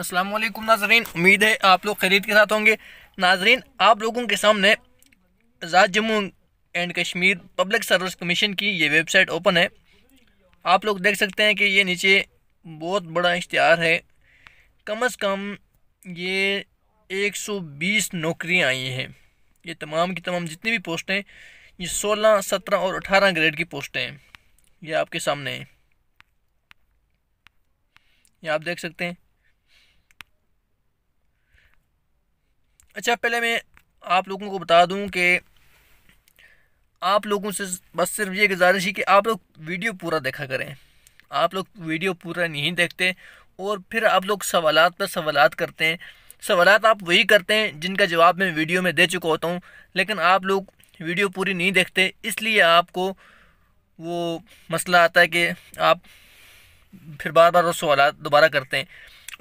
अस्सलाम वालेकुम नाजरीन उम्मीद है आप लोग खरीद के साथ होंगे नाजरीन आप लोगों के सामने Azad Jammu and Kashmir public service commission की ये वेबसाइट ओपन है आप लोग देख सकते हैं कि ये नीचे बहुत बड़ा इश्तहार है कम अज़ कम ये 120 नौकरियां आई हैं ये तमाम की तमाम जितनी भी पोस्टें ये 16, 17 और 18 ग्रेड की पोस्टें हैं ये आपके सामने हैं ये आप देख सकते हैं अच्छा पहले मैं आप लोगों को बता दूं कि आप लोगों से बस सिर्फ ये गुजारिश है कि आप लोग वीडियो पूरा देखा करें आप लोग वीडियो पूरा नहीं देखते और फिर आप लोग सवाल पर सवाल करते हैं सवाल आप वही करते हैं जिनका जवाब मैं वीडियो में दे चुका होता हूँ लेकिन आप लोग वीडियो पूरी नहीं देखते इसलिए आपको वो मसला आता है कि आप फिर बार बार वो सवाल दोबारा करते हैं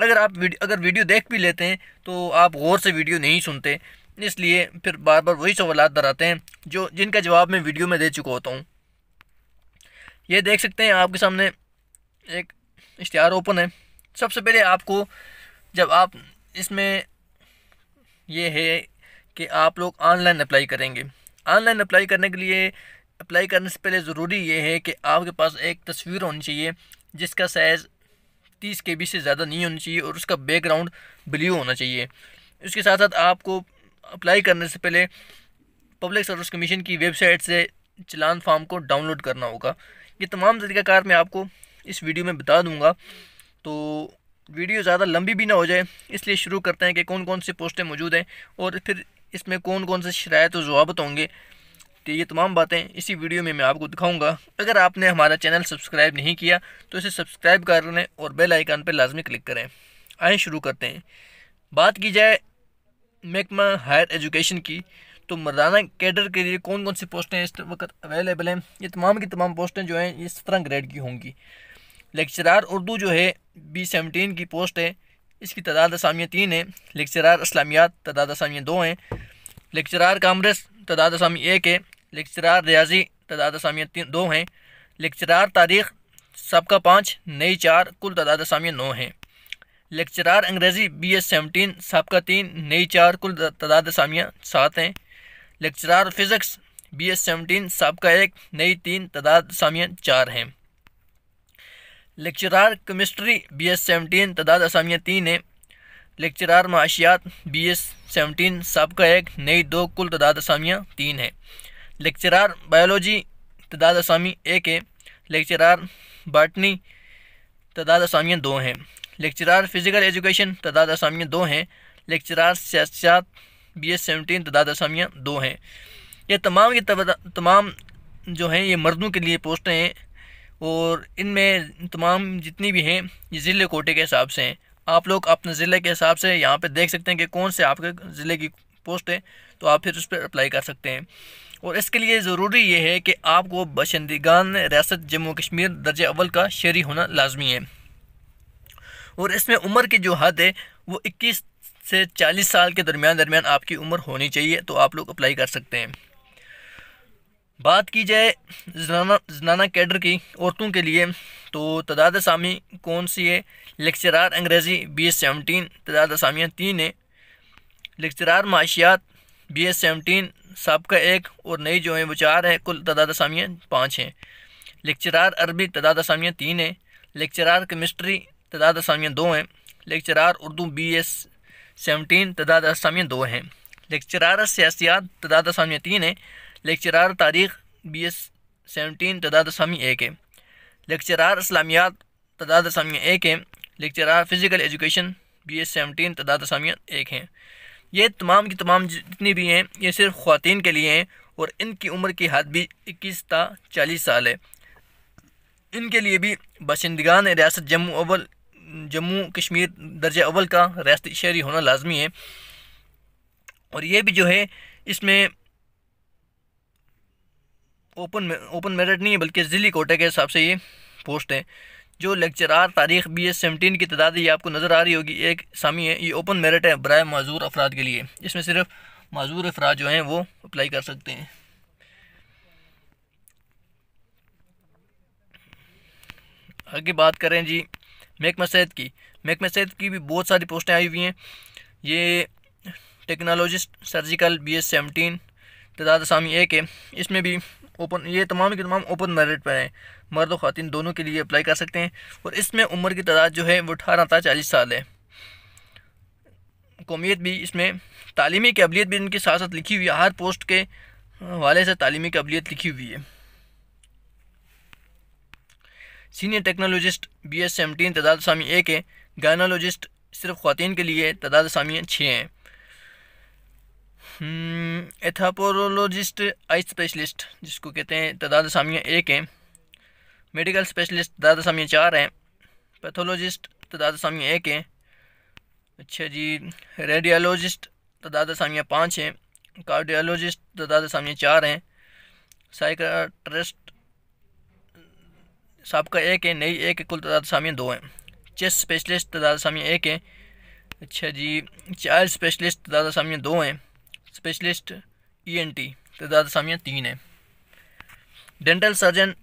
अगर आप वीडियो अगर वीडियो देख भी लेते हैं तो आप गौर से वीडियो नहीं सुनते इसलिए फिर बार बार वही सवाल दराते हैं जो जिनका जवाब मैं वीडियो में दे चुका होता हूँ ये देख सकते हैं आपके सामने एक इश्तहार ओपन है सबसे पहले आपको जब आप इसमें ये है कि आप लोग ऑनलाइन अप्लाई करेंगे ऑनलाइन अप्लाई करने के लिए अप्लाई करने से पहले ज़रूरी ये है कि आपके पास एक तस्वीर होनी चाहिए जिसका साइज़ तीस के से ज़्यादा नहीं होनी चाहिए और उसका बैकग्राउंड ब्ल्यू होना चाहिए इसके साथ साथ आपको अप्लाई करने से पहले पब्लिक सर्विस कमीशन की वेबसाइट से चलान फॉर्म को डाउनलोड करना होगा ये तमाम तरीक़ाकार मैं आपको इस वीडियो में बता दूंगा तो वीडियो ज़्यादा लंबी भी ना हो जाए इसलिए शुरू करते हैं कि कौन कौन सी पोस्टें मौजूद हैं और फिर इसमें कौन कौन से शरात तो और जवाबत तो होंगे तो ये तमाम बातें इसी वीडियो में मैं आपको दिखाऊंगा अगर आपने हमारा चैनल सब्सक्राइब नहीं किया तो इसे सब्सक्राइब कर लें और बेल आइकन पर लाजमी क्लिक करें आए शुरू करते हैं बात की जाए महकमा हायर एजुकेशन की तो मरदाना कैडर के लिए कौन कौन सी पोस्टें इस वक्त अवेलेबल हैं ये तमाम की तमाम पोस्टें जो हैं ये सत्रह ग्रेड की होंगी लेक्चरार उर्दू जो है बी सेवनटीन की पोस्ट है इसकी तादाद असामियाँ तीन हैं लेक्चरार इस्लामियात तादाद असामियाँ दो हैं लेक्चरार कामरस तदाद असामी एक है लेक्चरार रियाजी तदाद असामियाँ तीन दो हैं लेक्चरार तारीख सबका पाँच नई चार कुल तदाद असामियाँ नौ हैं लेक्चरार अंग्रेज़ी बी एस सेवनटीन सबका तीन नई चार कुल तदाद असामियाँ सात हैं lecturer physics B S seventeen सबका एक नई तीन तदाद असामियाँ चार हैं lecturer chemistry B S seventeen तदाद असामियाँ तीन हैं लेक्चरार माशियात बी एस सेवनटीन सबका एक नई दो कुल तदाद असामियाँ तीन हैं लेक्चरार बायोलॉजी तदादा स्वामी एक है लेक्चरार बाटनी तदादा स्वामी दो हैं लेक्चरार फिज़िकल एजुकेशन तदाद स्वामी दो हैं लेक्चरार सियासत बी एस सेवनटीन तदादा स्वामी दो हैं ये तमाम ये तमाम जो हैं ये मर्दों के लिए पोस्टें हैं और इनमें तमाम जितनी भी हैं ये ज़िले कोटे के हिसाब से हैं आप लोग अपने ज़िले के हिसाब से यहाँ पे देख सकते हैं कि कौन से आपके ज़िले की पोस्ट है तो आप फिर उस पर अप्लाई कर सकते हैं और इसके लिए ज़रूरी ये है कि आपको बशंदगान रियासत जम्मू कश्मीर दर्ज अव्वल का शहरी होना लाजमी है और इसमें उम्र की जो हद है वो इक्कीस से चालीस साल के दरमियान दरमियान आपकी उम्र होनी चाहिए तो आप लोग अप्लाई कर सकते हैं बात की जाए जनाना जनाना कैडर की औरतों के लिए तो तदाद सामी कौन सी है लेक्चरार अंग्रेज़ी बी एस सेवनटीन तदाद सामियाँ तीन है लेक्चरार माशियात बी एस सेवनटीन सबका एक और नई जो है वो चार है कुल तादाद असामियाँ पाँच हैं लेक्चरार अरबी तादाद असामियाँ तीन हैं लेक्चरार कमिस्ट्री तादाद असामियाँ दो हैं lecturer Urdu B S seventeen तादाद असामियाँ दो हैं लेक्चरार सियासियात तादाद असामियाँ तीन हैं लेक्चरार तारीख बी एस सेवनटीन तादाद असामी एक है लेक्चरार इस्लामियात तादाद असामियाँ एक हैं lecturer physical education B S seventeen तादाद असामियाँ एक हैं ये तमाम की तमाम जितनी भी हैं ये सिर्फ ख़वान के लिए हैं और इनकी उम्र की हद भी इक्कीस ता चालीस साल है इनके लिए भी बाशिंदगान रियासत जम्मू अव्वल जम्मू कश्मीर दर्ज अव्वल का रियाती शहरी होना लाजमी है और ये भी जो है इसमें ओपन ओपन मेरिट नहीं है बल्कि ज़िली कोटे के हिसाब से ये पोस्ट है जो लेक्चरार तारीख बी एस सेवनटीन की तादाद ये आपको नज़र आ रही होगी एक सामी है ये ओपन मेरिट है बरए मज़ूर अफराद के लिए इसमें सिर्फ मज़ूर अफराद जो हैं वो अप्लाई कर सकते हैं आगे बात करें जी महकमा सेहत की महकमा सेहत की भी बहुत सारी पोस्टें आई हुई हैं ये technologist surgical B S seventeen तदाद शामी एक है इसमें भी ओपन ये तमाम के तमाम ओपन मेरिट पर हैं मर्द और ख़ातिन दोनों के लिए अप्लाई कर सकते हैं और इसमें उम्र की तादाद जो है वो अठारह था चालीस साल है कौमियत भी इसमें तालीमी काबिलियत भी इनके साथ साथ लिखी हुई है हर पोस्ट के हवाले से तालीमी काबिलियत लिखी हुई है senior technologist B S seventeen तदाद सामी एक है गायनोलॉजिस्ट सिर्फ खातन के लिए तदाद सामियाँ छः हैं हम्म, एथापोरोलॉजिस्ट आई स्पेशलिस्ट जिसको कहते हैं तादाद असामियाँ एक हैं मेडिकल स्पेशलिस्ट तादाद असामियाँ चार हैं पैथोलॉजिस्ट तादाद असामियाँ एक हैं अच्छा जी रेडियोलॉजिस्ट तादाद असामियाँ पाँच हैं कार्डियोलॉजिस्ट तादाद असामियाँ चार हैं साइकट्रिस्ट सबका एक है नई एक कुल तादाद असामियाँ दो हैं चेस्ट स्पेशलिस्ट तादाद असामियाँ एक हैं अच्छा जी चाइल्ड स्पेशलिस्ट तादाद असामियाँ दो हैं स्पेशलिस्ट ईएनटी e तदाद असामियाँ तीन हैं डेंटल सर्जन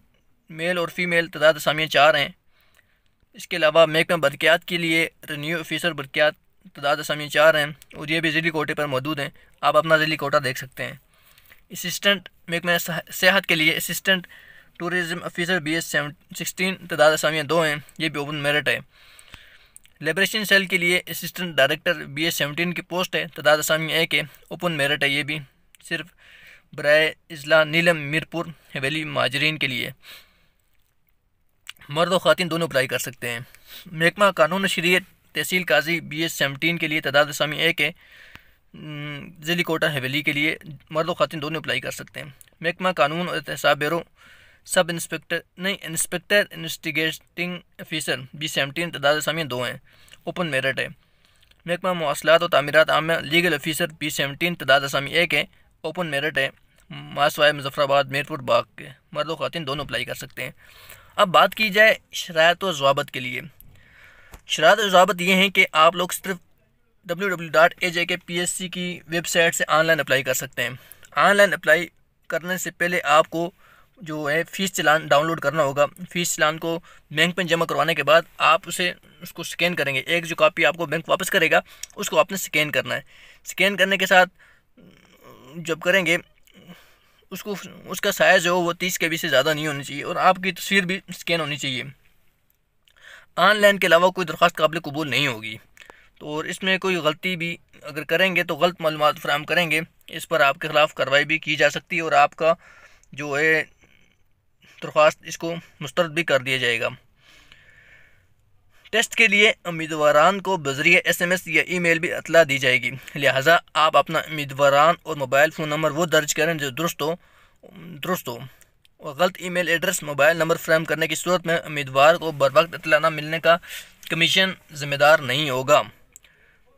मेल और फीमेल तदाद असामियाँ चार हैं इसके अलावा महकमा बरकियात के लिए रेन्यू ऑफिसर बरक़ियात तदाद असामियाँ चार हैं और ये भी ज़िली कोटे पर मौजूद हैं आप अपना ज़िली कोटा देख सकते हैं इसिस्टेंट महकमा सेहत के लिए assistant tourism officer B S sixteen तदाद असामियाँ दो हैं ये भी ओपन मेरिट है लेबरेशन सेल के लिए assistant director B S seventeen की पोस्ट है तदाद तो असामी ए के ओपन मेरिट है ये भी सिर्फ ब्राय अजला नीलम मीरपुर हवेली माजरीन के लिए मर्द और ख़ातिन दोनों अप्लाई कर सकते हैं महकमा कानून शरीत तहसील काजी बी एस सेवनटीन के लिए तदाद तो असामी ए के ज़िली कोटा हवेली के लिए मर्द और ख़ातिन दोनों अप्लाई कर सकते हैं महकमा कानून और एहसाब ब्यूरो सब इंस्पेक्टर नहीं inspector investigating officer B seventeen तदाद असामियाँ दो हैं ओपन मेरिट है महकमा मौसलात और तमीरत आम लीगल ऑफिसर बी सेवनटीन तदाद असामी एक है ओपन मेरिट है मासवाए मुजफ्फराबाद मीरपुर बाग के मर्द ख़वान दोनों अप्लाई कर सकते हैं अब बात की जाए शरात और जवाबत के लिए शरात और जवाबत ये हैं कि आप लोग सिर्फ W W dot A J K P S C की वेबसाइट से ऑनलाइन अप्लाई कर सकते हैं ऑनलाइन अप्लाई करने से पहले आपको जो है फीस चलान डाउनलोड करना होगा फीस चलान को बैंक में जमा करवाने के बाद आप उसे उसको स्कैन करेंगे एक जो कापी आपको बैंक वापस करेगा उसको आपने स्कैन करना है स्कैन करने के साथ जब करेंगे उसको उसका साइज़ जो वो तीस के से ज़्यादा नहीं होनी चाहिए और आपकी तस्वीर भी स्कैन होनी चाहिए ऑनलाइन के अलावा कोई दरख्वास्त काबिल कबूल नहीं होगी तो और इसमें कोई गलती भी अगर करेंगे तो गलत मालूम फ्राहम करेंगे इस पर आपके ख़िलाफ़ कार्रवाई भी की जा सकती है और आपका जो है दरख्वास्त इसको मुस्तरद भी कर दिया जाएगा टेस्ट के लिए उम्मीदवारान को बजरिए एस या ईमेल भी अतला दी जाएगी लिहाजा आप अपना उम्मीदवारान और मोबाइल फ़ोन नंबर वो दर्ज करें जो दुरुस्त हो दुरुस्त हो और गलत ईमेल एड्रेस मोबाइल नंबर फ्राहम करने की सूरत में उम्मीदवार को बर वक्त अतला ना मिलने का कमीशन जिम्मेदार नहीं होगा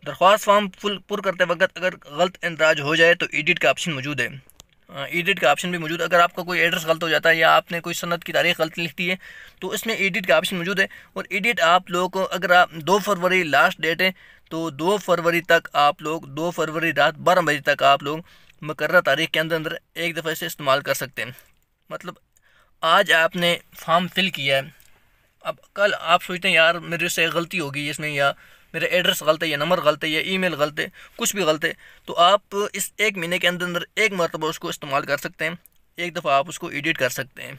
दरख्वास्त फॉर्म फुल पुर करते वक्त अगर गलत इंदराज हो जाए तो एडिट का ऑप्शन मौजूद है एडिट का ऑप्शन भी मौजूद है अगर आपका कोई एड्रेस गलत हो जाता है या आपने कोई सनत की तारीख गलत लिखती है तो इसमें एडिट का ऑप्शन मौजूद है और एडिट आप लोग को अगर आप दो फरवरी लास्ट डेट है तो दो फरवरी तक आप लोग दो फरवरी रात बारह बजे तक आप लोग मकर तारीख के अंदर अंदर एक दफ़े से इस्तेमाल कर सकते हैं मतलब आज आपने फॉर्म फिल किया है अब कल आप सोचते हैं यार मेरे से गलती होगी इसमें या मेरा एड्रेस गलत है या नंबर गलत है या ईमेल गलत है कुछ भी गलत है तो आप इस एक महीने के अंदर अंदर एक मरतबा उसको इस्तेमाल कर सकते हैं एक दफ़ा आप उसको एडिट कर सकते हैं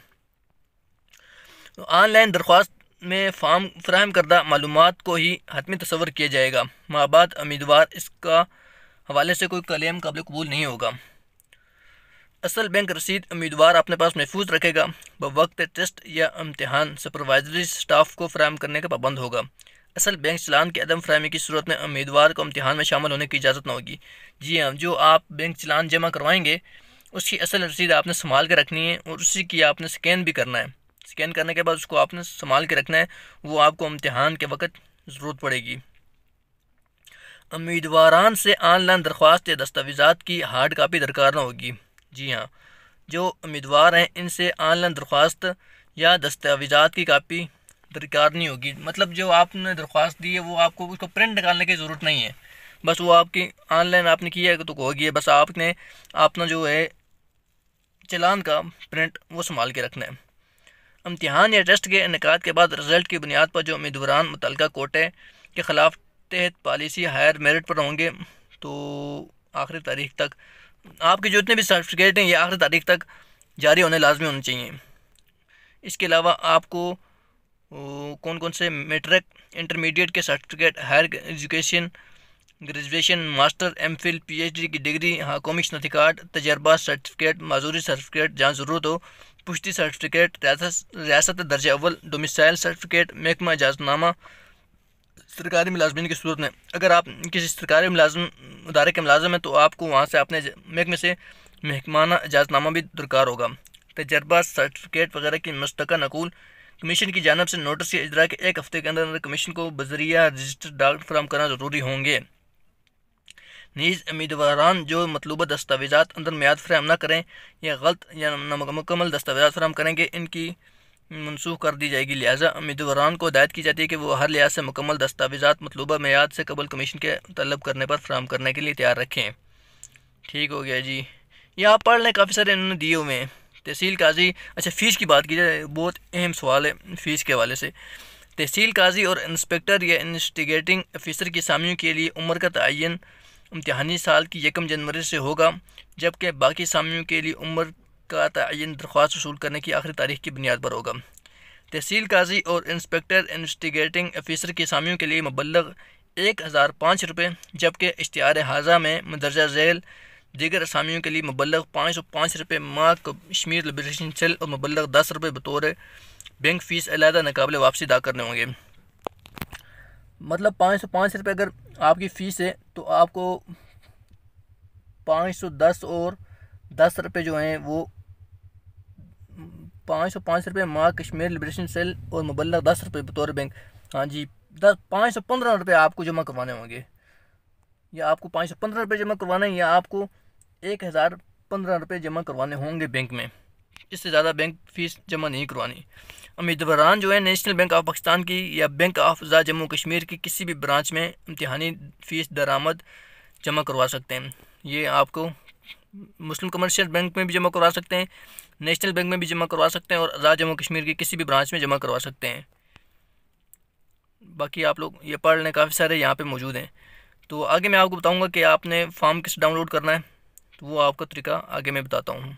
ऑनलाइन तो दरख्वास्त में फार्म फ्राहम करदा मालूम को ही हतमी तस्वर किया जाएगा माबाद उम्मीदवार इसका हवाले से कोई क्लेम कबल कबूल नहीं होगा असल बैंक रसीद उम्मीदवार अपने पास महफूज रखेगा ब वक्त टेस्ट या इम्तहान सुपरवाइजरी स्टाफ को फ्राहम करने का पाबंद होगा असल बैंक चलान के अदम फ्राहमी की सूरत में उम्मीदवार को इम्तहान में शामिल होने की इजाज़त ना होगी जी हाँ जो आप बैंक चलान जमा करवाएंगे उसकी असल रसीद आपने संभाल के रखनी है और उसी की आपने स्कैन भी करना है स्कैन करने के बाद उसको आपने संभाल के रखना है वो आपको इम्तहान के वक्त ज़रूरत पड़ेगी उम्मीदवारान से ऑनलाइन दरख्वास्त या दस्तावेज़ा की हार्ड कापी दरकार ना होगी जी हाँ जो उम्मीदवार हैं इनसे ऑनलाइन दरख्वास्त या दस्तावेज़ा की कापी दरकार नहीं होगी मतलब जो आपने दरख्वास्त दी है वो आपको उसको प्रिंट निकालने की ज़रूरत नहीं है बस वो आपकी ऑनलाइन आपने किया है तो होगी है बस आपने अपना जो है चलान का प्रिंट वो संभाल के रखना है इम्तहान या टेस्ट के इनका के बाद रिजल्ट की बुनियाद पर जो उम्मीदवार मुतल कोटे के ख़िलाफ़ तहत पॉलिसी हायर मेरिट पर होंगे तो आखिरी तारीख तक आपके जितने भी सर्टिफिकेट हैं ये आखिरी तारीख तक जारी होने लाजमी होने चाहिए इसके अलावा आपको कौन कौन से मेट्रिक इंटरमीडिएट के certificate higher education graduation master M Phil P H D की डिग्री हाँ कॉमिक कार्ड तजर्बा सर्टिफिकेट माजूरी सर्टिफिकेट जहाँ ज़रूरत हो पुष्टि सर्टिफिकेट रियासत दर्ज अव्वल डोमिसाइल सर्टिफिकेट महकमा इजाजनामा सरकारी मुलाजमन की सूरत में अगर आप किसी सरकारी मुलाजम अदारे के मुलाजम हैं तो आपको वहाँ से अपने महकमे से महकमाना इजाजनामा भी दरकार होगा तजर्बा सर्टिफिकेट वगैरह की मुस्तक नकूल कमीशन की जानब से नोटिस के इजरा के एक हफ्ते के अंदर अंदर कमीशन को बजरिया रजिस्टर डाल फ्राम करना ज़रूरी होंगे नीज़ उम्मीदवारान जो मतलूबा दस्तावेजा अंदर मैद फ्राहम ना करें या गलत या मुकमल दस्तावेजा फ्राहम करेंगे इनकी मनसूख कर दी जाएगी लिहाजा उम्मीदवारान को हदायत की जाती है कि वो हर लिहाज से मुकम्मल दस्तावेजा मतलूबा मैद से कबल कमीशन के तलब करने पर फ्राहम करने के लिए तैयार रखें ठीक हो गया जी यहाँ पढ़ लें काफ़ी सारे इन्होंने दिए हुए हैं तहसील काजी अच्छा फ़ीस की बात की जाए बहुत अहम सवाल है फ़ीस के हवाले से तहसील काजी और इंस्पेक्टर या इंस्टिगेटिंग अफिसर की सामियों के लिए उम्र का तयन इम्तहानी साल की यकम जनवरी से होगा जबकि बाकी सामियों के लिए उम्र का तयन दरख्वास्त वसूल करने की आखिरी तारीख की बुनियाद पर होगा तहसील काजी और इंस्पेक्टर इंस्टिगेटिंग अफिसर की सामियों के लिए मबलग एक हज़ार पाँच रुपये जबकि इश्तहार हाजा में मदरजा झेल दीगर असामियों के लिए मुबलग पाँच सौ पाँच रुपये माह कश्मीर लिब्रेशन सेल और मुबलग दस रुपये बतौर बैंक फ़ीस अलहदा नाकबले वापसी अदा करने होंगे मतलब पाँच सौ पाँच रुपये अगर आपकी फ़ीस है तो आपको पाँच सौ दस और दस रुपये जो हैं वो पाँच सौ पाँच रुपये माँ कश्मीर लिब्रेशन सेल और मुबलक दस रुपये बतौर बैंक हाँ जी दस पाँच सौ पंद्रह रुपये आपको जमा करवाने होंगे या आपको पाँच सौ पंद्रह रुपये जमा करवाना है या आपको एक हज़ार पंद्रह रुपये जमा करवाने होंगे बैंक में इससे ज़्यादा बैंक फीस जमा नहीं करवानी उम्मीदवारान जो है नेशनल बैंक ऑफ पाकिस्तान की या बैंक ऑफ ज़ा जम्मू कश्मीर की किसी भी ब्रांच में इम्तहानी फ़ीस दरामद जमा करवा सकते हैं ये आपको मुस्लिम कमर्शियल बैंक में भी जमा करवा सकते हैं नेशनल बैंक में भी जमा करवा सकते हैं और आज़ाद जम्मू कश्मीर की किसी भी ब्रांच में जमा करवा सकते हैं बाकी आप लोग ये पढ़ लें काफ़ी सारे यहाँ पे मौजूद हैं तो आगे मैं आपको बताऊँगा कि आपने फॉर्म किस डाउनलोड करना है तो वो आपका तरीका आगे मैं बताता हूँ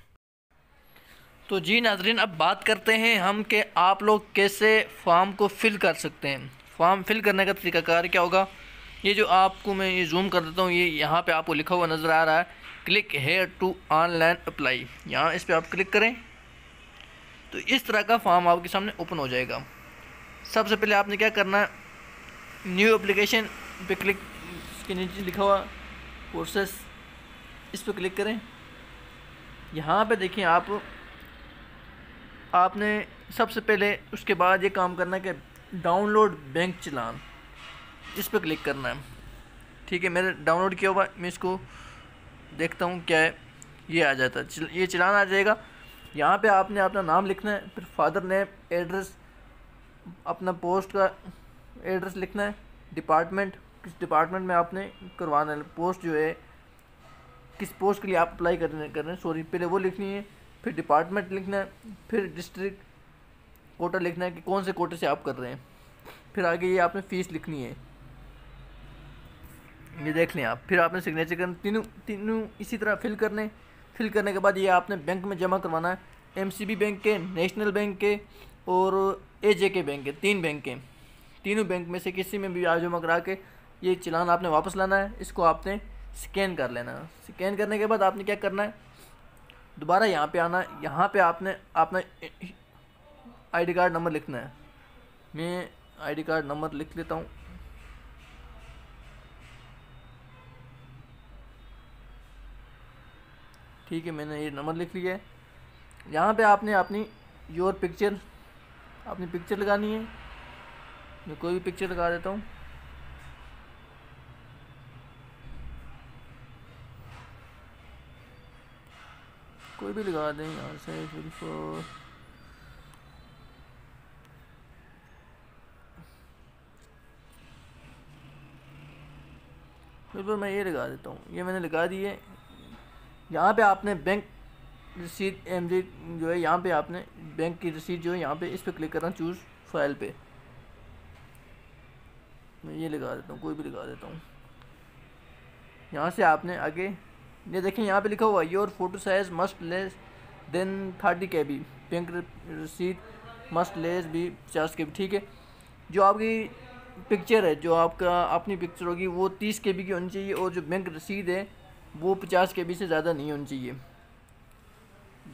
तो जी नाजरीन अब बात करते हैं हम कि आप लोग कैसे फॉर्म को फ़िल कर सकते हैं फॉर्म फ़िल करने का तरीकाकार क्या होगा ये जो आपको मैं ये जूम कर देता हूँ ये यहाँ पे आपको लिखा हुआ नज़र आ रहा है click here to online apply यहाँ इस पर आप क्लिक करें तो इस तरह का फॉर्म आपके सामने ओपन हो जाएगा सबसे पहले आपने क्या करना है न्यू एप्लीकेशन पे क्लिक के नीचे लिखा हुआ प्रोसेस इस पर क्लिक करें यहाँ पे देखें आप आपने सबसे पहले उसके बाद ये काम करना है कि डाउनलोड बैंक चलान इस पर क्लिक करना है ठीक है मैंने डाउनलोड किया हुआ मैं इसको देखता हूँ क्या है ये आ जाता है ये चलान आ जाएगा यहाँ पे आपने अपना नाम लिखना है फिर फादर नेम एड्रेस अपना पोस्ट का एड्रेस लिखना है डिपार्टमेंट किस डिपार्टमेंट में आपने करवाना है पोस्ट जो है किस पोस्ट के लिए आप अप्लाई कर रहे हैं सॉरी पहले वो लिखनी है फिर डिपार्टमेंट लिखना है फिर डिस्ट्रिक्ट कोटा लिखना है कि कौन से कोटे से आप कर रहे हैं फिर आगे ये आपने फ़ीस लिखनी है ये देख लें आप फिर आपने सिग्नेचर करना तीनों तीनों इसी तरह फिल करने फिल करने के बाद ये आपने बैंक में जमा करवाना है एमसीबी बैंक के नेशनल बैंक के और एजेके बैंक के तीन बैंक के तीनों बैंक में से किसी में भी आप जमा करा के ये चलान आपने वापस लाना है इसको आपने स्कैन कर लेना स्कैन करने के बाद आपने क्या करना है दोबारा यहाँ पे आना यहाँ पे आपने अपना आईडी कार्ड नंबर लिखना है मैं आईडी कार्ड नंबर लिख लेता हूँ ठीक है मैंने ये नंबर लिख लिया है यहाँ पे आपने अपनी योर पिक्चर अपनी पिक्चर लगानी है मैं कोई भी पिक्चर लगा देता हूँ कोई भी लगा दें यार से फिर तो। फोर बिल्कुल मैं ये लगा देता हूँ ये मैंने लगा दिए यहाँ पे आपने बैंक रसीद एम जो है यहाँ पे आपने बैंक की रसीद जो है यहाँ पे इस पर क्लिक करना चूज़ फाइल पे मैं ये लगा देता हूँ कोई भी लगा देता हूँ यहाँ से आपने आगे ये देखें यहाँ पे लिखा हुआ your photo size must less than thirty K B pink रसीद मस्ट लेस भी पचास के बी ठीक है जो आपकी पिक्चर है जो आपका अपनी पिक्चर होगी वो तीस के बी की होनी चाहिए और जो बैंक रसीद है वो पचास के बी से ज़्यादा नहीं होनी चाहिए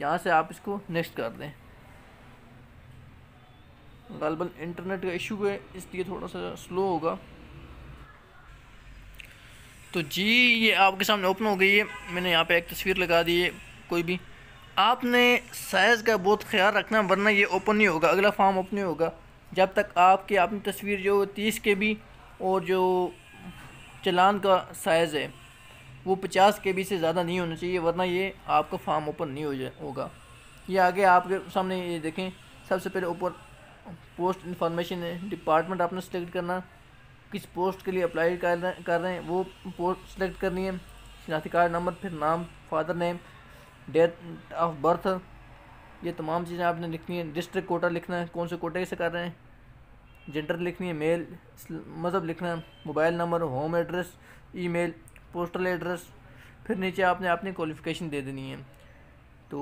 यहाँ से आप इसको नेक्स्ट कर दें गलबल इंटरनेट का इशू है इसलिए थोड़ा सा स्लो होगा तो जी ये आपके सामने ओपन हो गई है मैंने यहाँ पे एक तस्वीर लगा दी है कोई भी आपने साइज़ का बहुत ख्याल रखना वरना ये ओपन नहीं होगा अगला फॉर्म ओपन नहीं होगा जब तक आपके आपने तस्वीर जो तीस के भी और जो चलान का साइज़ है वो पचास के बी से ज़्यादा नहीं होना चाहिए वरना ये आपका फार्म ओपन नहीं हो जाए होगा ये आगे आपके सामने ये देखें सबसे पहले ऊपर पोस्ट इन्फॉर्मेशन है डिपार्टमेंट आपने सेलेक्ट करना किस पोस्ट के लिए अप्लाई कर रहे कर रहे हैं वो पोस्ट सेलेक्ट करनी है शनाख्ती कार्ड नंबर फिर नाम father name date of birth ये तमाम चीज़ें आपने लिखनी है डिस्ट्रिक्ट कोटा लिखना है कौन से कोटे से कर रहे हैं जेंडर लिखनी है मेल मज़हब लिखना है mobile number home address email postal address फिर नीचे आपने अपनी क्वालिफ़िकेशन दे देनी है तो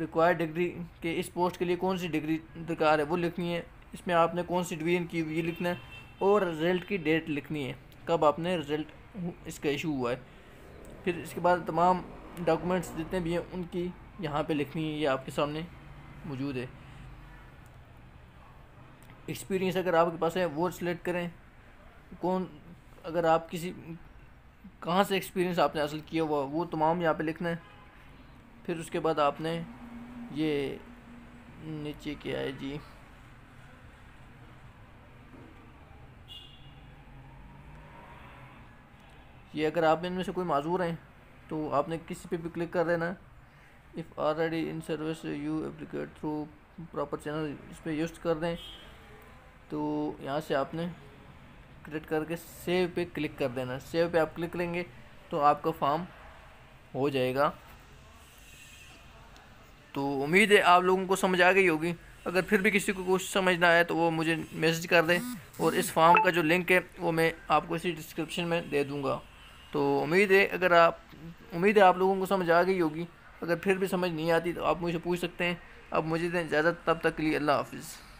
रिक्वायर्ड डिग्री के इस पोस्ट के लिए कौन सी डिग्री दरकार है वो लिखनी है इसमें आपने कौन सी डिवीजन की ये लिखना है और रिज़ल्ट की डेट लिखनी है कब आपने रिज़ल्ट इसका इशू हुआ है फिर इसके बाद तमाम डॉक्यूमेंट्स जितने भी हैं उनकी यहाँ पे लिखनी है ये आपके सामने मौजूद है एक्सपीरियंस अगर आपके पास है वो सिलेक्ट करें कौन अगर आप किसी कहाँ से एक्सपीरियंस आपने हासिल किया हुआ वो तमाम यहाँ पे लिखना है फिर उसके बाद आपने ये नीचे किया है जी ये अगर आप इनमें से कोई माजूर हैं तो आपने किसी पे भी क्लिक कर देना if already in service you applicate through proper channel इस पर यूज कर दें तो यहाँ से आपने क्रिएट करके सेव पे क्लिक कर देना सेव पे आप क्लिक करेंगे तो आपका फॉर्म हो जाएगा तो उम्मीद है आप लोगों को समझ आ गई होगी अगर फिर भी किसी को कुछ समझना है तो वो मुझे मैसेज कर दें और इस फॉर्म का जो लिंक है वो मैं आपको इसी डिस्क्रिप्शन में दे दूँगा तो उम्मीद है अगर आप उम्मीद है आप लोगों को समझ आ गई होगी अगर फिर भी समझ नहीं आती तो आप मुझसे पूछ सकते हैं अब मुझे दें इजाज़त तब तक के लिए अल्लाह हाफिज़